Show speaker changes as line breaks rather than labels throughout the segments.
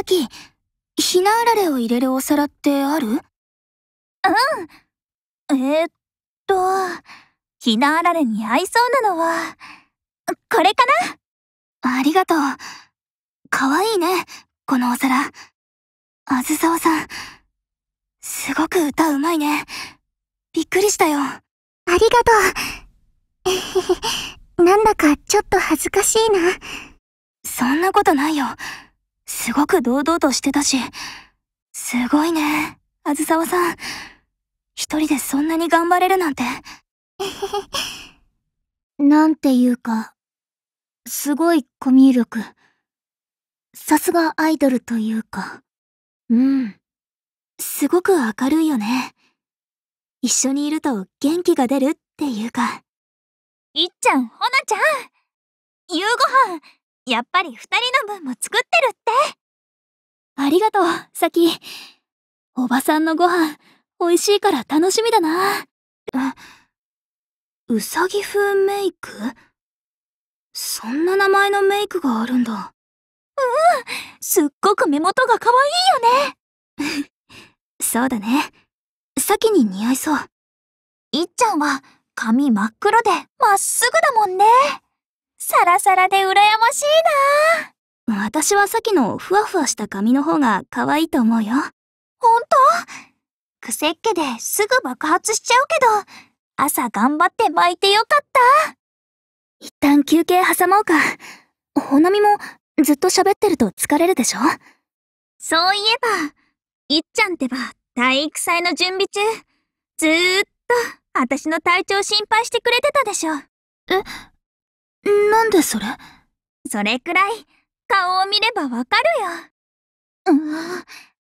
さき、ひなあられを入れるお皿ってあるうん。えー、っと、ひなあられに合いそうなのは、これかなありがとう。かわいいね、このお皿。あずさおさん、すごく歌うまいね。びっくりしたよ。ありがとう。なんだかちょっと恥ずかしいな。そんなことないよ。すごく堂々としてたし、すごいね、あずさわさん。一人でそんなに頑張れるなんて。なんていうか、すごいコミュ力。さすがアイドルというか。うん。すごく明るいよね。一緒にいると元気が出るっていうか。いっちゃん、ほなちゃん夕ご飯やっぱり二人の分も作ってるってありがとう、さき。おばさんのご飯、美味しいから楽しみだな。う、うさぎ風メイクそんな名前のメイクがあるんだ。うん、すっごく目元が可愛いよね。そうだね。先に似合いそう。いっちゃんは髪真っ黒でまっすぐだもんね。サラサラで羨ましいな私はさっきのふわふわした髪の方が可愛いと思うよ。ほんとせっけですぐ爆発しちゃうけど、朝頑張って巻いてよかった一旦休憩挟もうか。ほなみもずっと喋ってると疲れるでしょそういえば、いっちゃんってば体育祭の準備中、ずーっと私の体調心配してくれてたでしょ。えなんでそれそれくらい顔を見ればわかるよ。うん、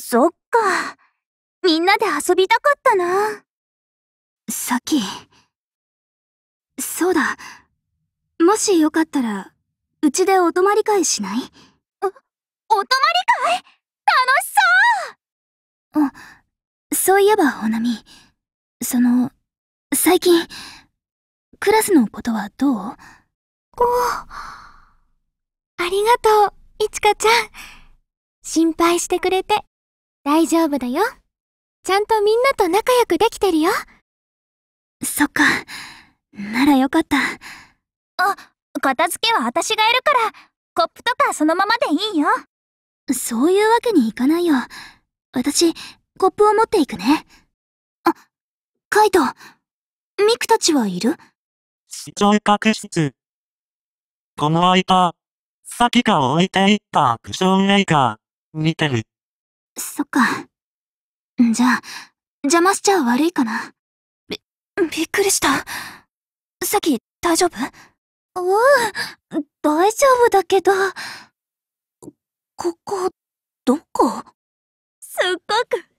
そっか。みんなで遊びたかったな。さき。そうだ。もしよかったら、うちでお泊まり会しないお、お泊まり会楽しそうあ、そういえば、ほなみ。その、最近、クラスのことはどうおありがとう、いちかちゃん。心配してくれて、大丈夫だよ。ちゃんとみんなと仲良くできてるよ。そっか。ならよかった。あ、片付けは私がやるから、コップとかそのままでいいよ。そういうわけにいかないよ。私、コップを持っていくね。あ、カイト、ミクたちはいる
視聴覚室。この間、さきら置いていったアクション映画、似てる。
そっか。じゃあ、邪魔しちゃ悪いかな。び、びっくりした。さき、大丈夫おうん、大丈夫だけど。ここ、どこすっごく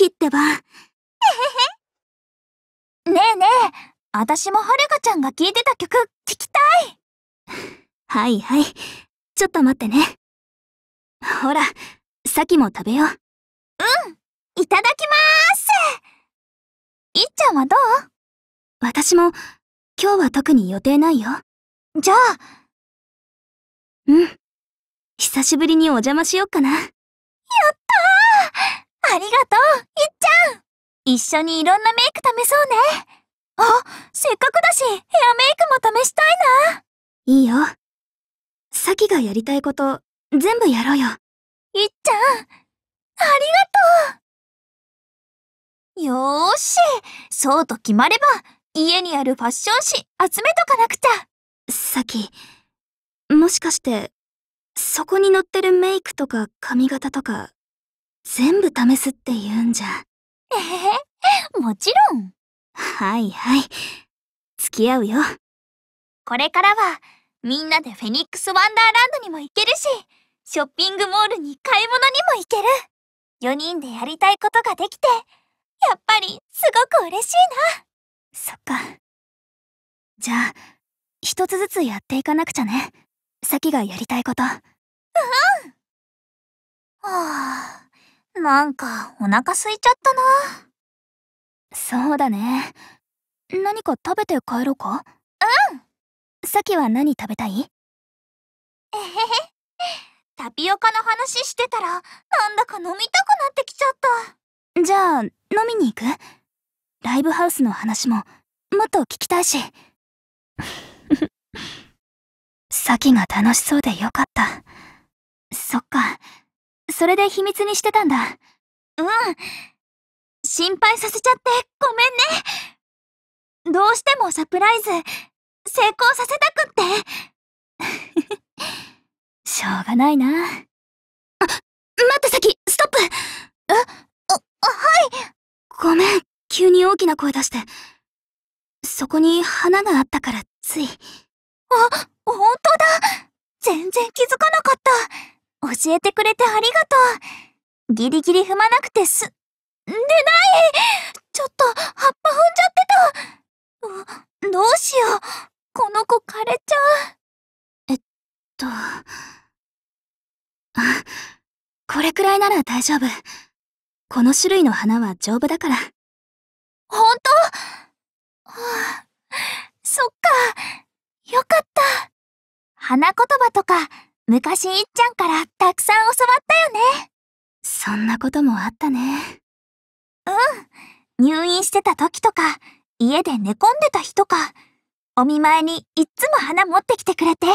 キってば。えへへ。ねえねえ、私もはるかちゃんが聴いてた曲聞きたい。はいはい。ちょっと待ってね。ほら、さきも食べよう。うん。いただきまーすいっちゃんはどう私も、今日は特に予定ないよ。じゃあ。うん。久しぶりにお邪魔しよっかな。やったーありがとう、いっちゃん一緒にいろんなメイク試そうね。あ、せっかくだし、ヘアメイクも試したいな。いいよ。さきがやりたいこと、全部やろうよ。いっちゃん、ありがとうよーし、そうと決まれば、家にあるファッション誌集めとかなくちゃ。さき、もしかして、そこに載ってるメイクとか髪型とか、全部試すって言うんじゃ。ええ、もちろん。はいはい。付き合うよ。これからは、みんなでフェニックスワンダーランドにも行けるし、ショッピングモールに買い物にも行ける。4人でやりたいことができて、やっぱりすごく嬉しいな。そっか。じゃあ、一つずつやっていかなくちゃね。さきがやりたいこと。うんはあ。なんかお腹空いちゃったな。そうだね。何か食べて帰ろうかうんさきは何食べたいえへへ。タピオカの話してたら、なんだか飲みたくなってきちゃった。じゃあ、飲みに行くライブハウスの話も、もっと聞きたいし。さきが楽しそうでよかった。そっか。それで秘密にしてたんだ。うん。心配させちゃってごめんね。どうしてもサプライズ、成功させ
たくっ
て。しょうがないな。あ、待って先、ストップえあ、はい。ごめん、急に大きな声出して。そこに花があったからつい。あ、本当だ全然気づかなかった。教えてくれてありがとう。ギリギリ踏まなくてす、でないちょっと、葉っぱ踏んじゃってたどうしよう。この子枯れちゃう。えっと、あ、これくらいなら大丈夫。この種類の花は丈夫だから。本当はあ、そっか。よかった。花言葉とか、昔いっちゃんからたくさん教わったよね。そんなこともあったね。うん。入院してた時とか、家で寝込んでた日とか、お見舞いにいっつも花持ってきてくれて、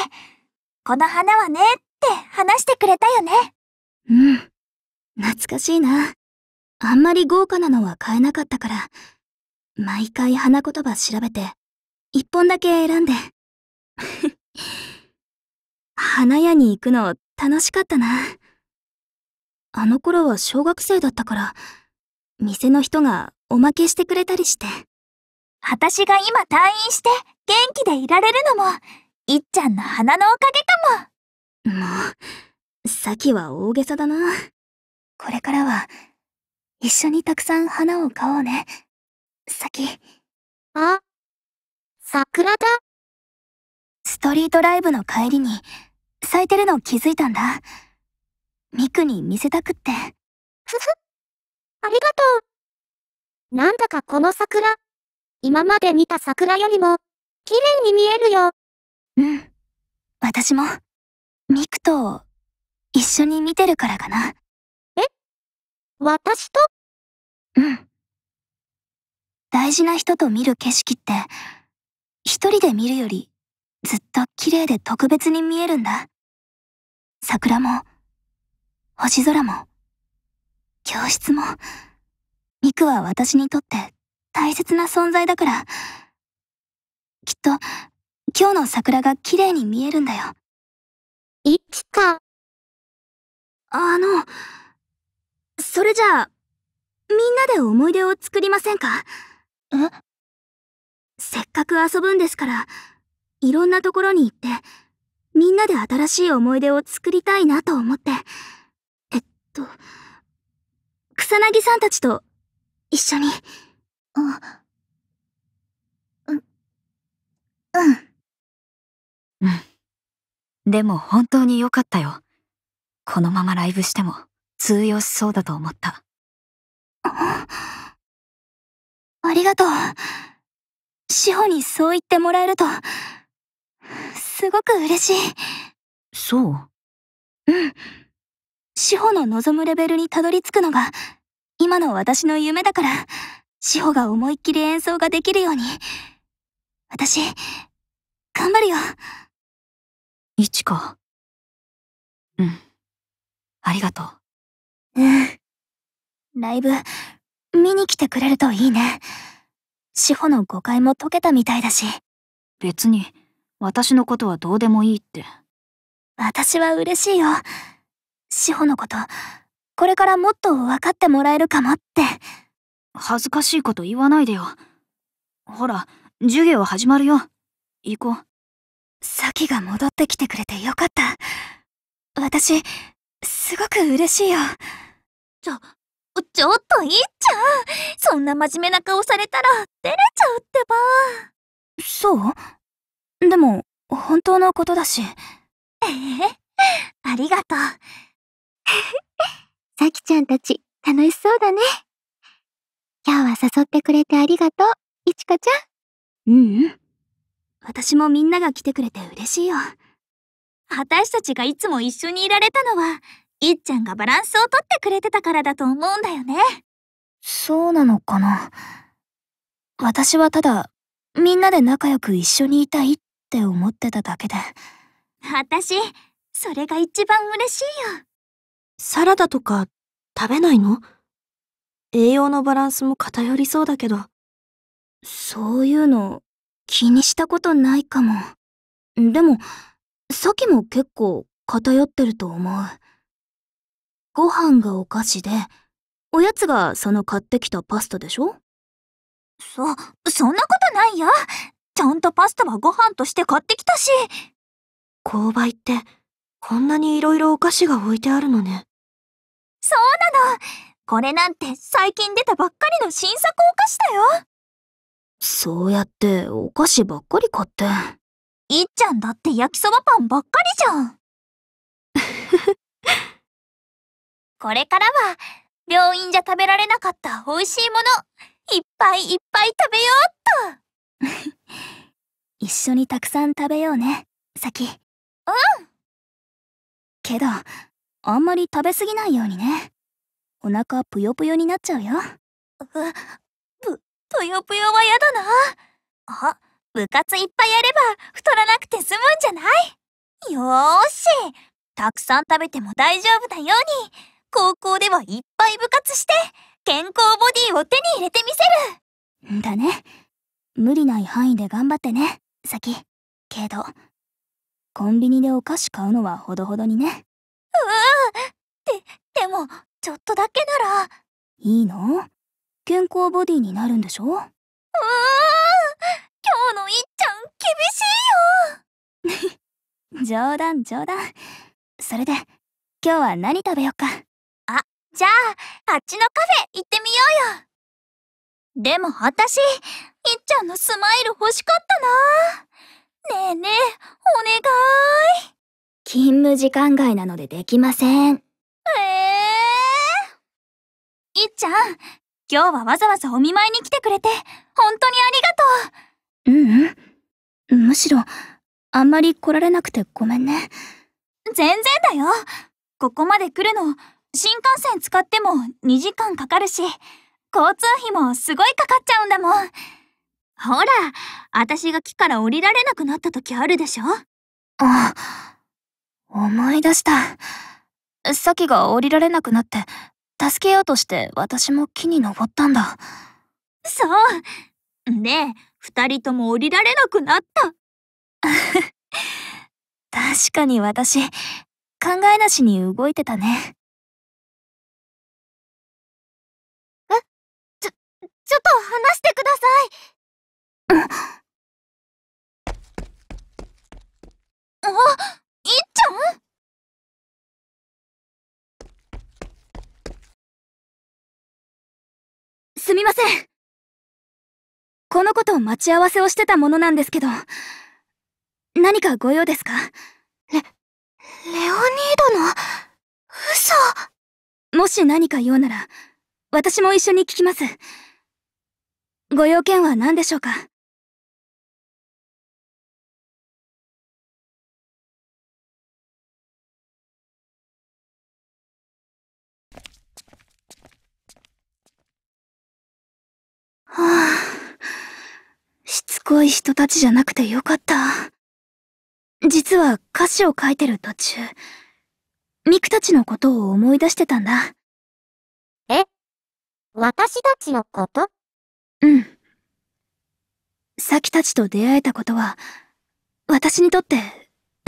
この花はねって話してくれたよね。うん。懐かしいな。あんまり豪華なのは買えなかったから、毎回花言葉調べて、一本だけ選んで。花屋に行くの楽しかったな。あの頃は小学生だったから、店の人がおまけしてくれたりして。私が今退院して元気でいられるのも、いっちゃんの花のおかげかも。もう、咲は大げさだな。これからは、一緒にたくさん花を買おうね。咲。あ桜だストリートライブの帰りに、咲いてるの気づいたんだ。ミクに見せたくって。ふふ。ありがとう。なんだかこの桜。今まで見た桜よりも、綺麗に見えるよ。うん。私も、ミクと、一緒に見てるからかな。え私とうん。大事な人と見る景色って、一人で見るより、ずっと綺麗で特別に見えるんだ。桜も、星空も、教室も、ミクは私にとって大切な存在だから、きっと、今日の桜が綺麗に見えるんだよ。いつか。あの、それじゃあ、みんなで思い出を作りませんかえせっかく遊ぶんですから、いろんなところに行って、みんなで新しい思い出を作りたいなと思って。えっと、草薙さんたちと一緒に。あ、う、うん。うん。でも本当に良かったよ。このままライブしても通用しそうだと思った。ありがとう。志保にそう言ってもらえると、すごく嬉しい。そううん。志保の望むレベルにたどり着くのが、今の私の夢だから、志保が思いっきり演奏ができるように。私、頑張るよ。
いちか。うん。ありが
とう。うん。ライブ、見に来てくれるといいね。志保の誤解も解けたみたいだし。別に。私のことはどうでもいいって。私は嬉しいよ。志保のこと、これからもっと分かってもらえるかもって。恥ずかしいこと言わないでよ。ほら、授業始まるよ。行こう。咲が戻ってきてくれてよかった。私、すごく嬉しいよ。ちょ、ちょっといっちゃんそんな真面目な顔されたら照れちゃうってば。そうでも、本当のことだし。ええ、ありがとう。さきちゃんたち、楽しそうだね。今日は誘ってくれてありがとう、いちかちゃん。ううん。私もみんなが来てくれて嬉しいよ。私たちがいつも一緒にいられたのは、いっちゃんがバランスをとってくれてたからだと思うんだよね。そうなのかな。私はただ、みんなで仲良く一緒にいたいって思ってただけで私それが一番嬉しいよサラダとか食べないの栄養のバランスも偏りそうだけどそういうの気にしたことないかもでもさっきも結構偏ってると思うご飯がお菓子でおやつがその買ってきたパスタでしょそ、そんなことないよ。ちゃんとパスタはご飯として買ってきたし。購買って、こんなに色々お菓子が置いてあるのね。そうなのこれなんて最近出たばっかりの新作お菓子だよそうやってお菓子ばっかり買って。いっちゃんだって焼きそばパンばっかりじゃん。これからは、病院じゃ食べられなかった美味しいもの、いっぱいいっぱい食べようっと一緒にたくさん食べようねさきうんけどあんまり食べ過ぎないようにねお腹ぷよぷよになっちゃうよぷぷよぷよはやだなあ部活いっぱいやれば太らなくて済むんじゃないよーしたくさん食べても大丈夫なように高校ではいっぱい部活して健康ボディを手に入れてみせるだね無理ない範囲で頑張ってね先けどコンビニでお菓子買うのはほどほどにねうわででもちょっとだけならいいの健康ボディになるんでしょうわ今日のいっちゃん厳しいよ 冗談冗談それで今日は何食べよっかあじゃああっちのカフェ行ってみようよでも私いっちゃんのスマイル欲しかったなねえねえ、お願い勤務時間外なのでできません。ええー、いっちゃん、今日はわざわざお見舞いに来てくれて、本当にありがとう。ううん、むしろ、あんまり来られなくてごめんね。全然だよ。ここまで来るの、新幹線使っても2時間かかるし、交通費もすごいかかっちゃうんだもん。ほら、私が木から降りられなくなった時あるでしょあ、思い出した。さきが降りられなくなって、助けようとして私も木に登ったんだ。そう。で、二人とも降りられなくなった。確かに私、考えなしに動いてたね。
えちょ、ちょっと話してください。すみません。
この子と待ち合わせをしてたものなんですけど、何かご用ですかレ、レオニードの、嘘。もし何か用なら、私も一緒に聞きます。
ご用件は何でしょうか
ごい人たちじゃなくてよかった。実は歌詞を書いてる途中、ミクたちのことを思い出してたんだ。え私たちのことうん。サキたちと出会えたことは、私にとって、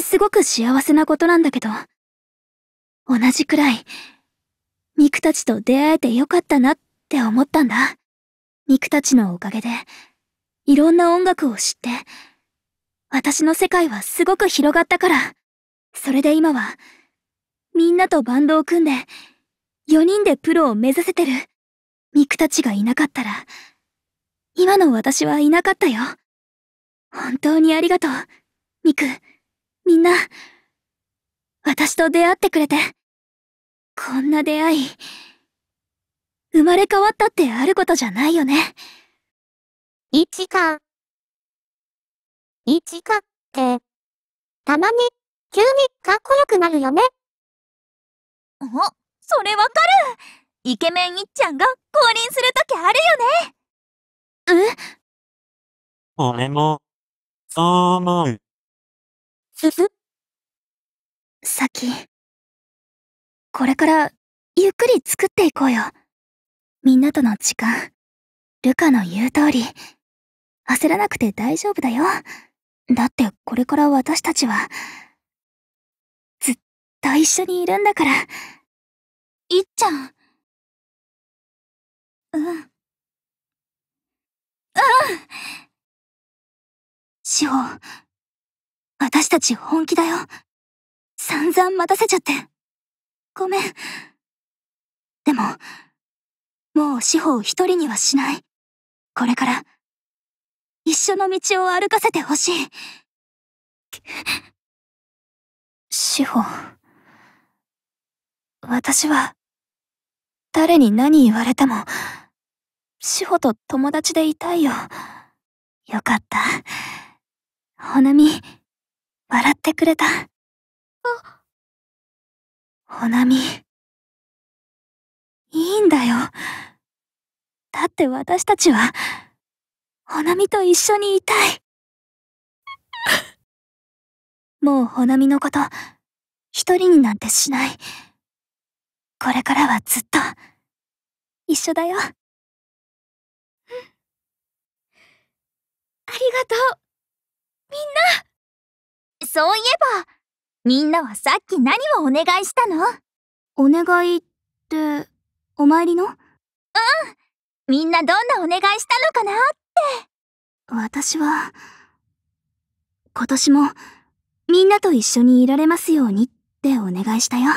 すごく幸せなことなんだけど、同じくらい、ミクたちと出会えてよかったなって思ったんだ。ミクたちのおかげで、いろんな音楽を知って、私の世界はすごく広がったから、それで今は、みんなとバンドを組んで、4人でプロを目指せてる、ミクたちがいなかったら、今の私はいなかったよ。本当にありがとう、ミク、みんな。私と出会ってくれて。こんな出会い、生まれ変わったってあることじゃないよね。ちか。ちかって、たまに、急にかっこよくなるよね。お、それわかるイケメンいっちゃんが降臨するときあ
るよね。え俺も、そう思う。すす。さっき、これから、
ゆっくり作っていこうよ。みんなとの時間、ルカの言う通り、焦らなくて大丈夫だよ。だってこれから私たちは、ずっと一緒にいるんだから。い
っちゃん。うん。うん。志保、私
たち本気だよ。散々待たせちゃって。ごめん。でも、もう志保一人にはしない。これから、一緒の道を歩かせてほしい。シホ私は、誰に何言われても、志保と友達でいたいよ。よかった。ほなみ、
笑ってくれた。あほなみ、いいんだよ。だって私たちは、
ほなみと一緒にいたい。もうほなみのこと、一人になんてしない。これからはずっと、一緒だよ。うん。ありがとう。みんなそういえば、みんなはさっき何をお願いしたのお願いって、お参りのうんみんなどんなお願いしたのかなっ私は、今年もみんなと一緒にいられますようにってお願いしたよ。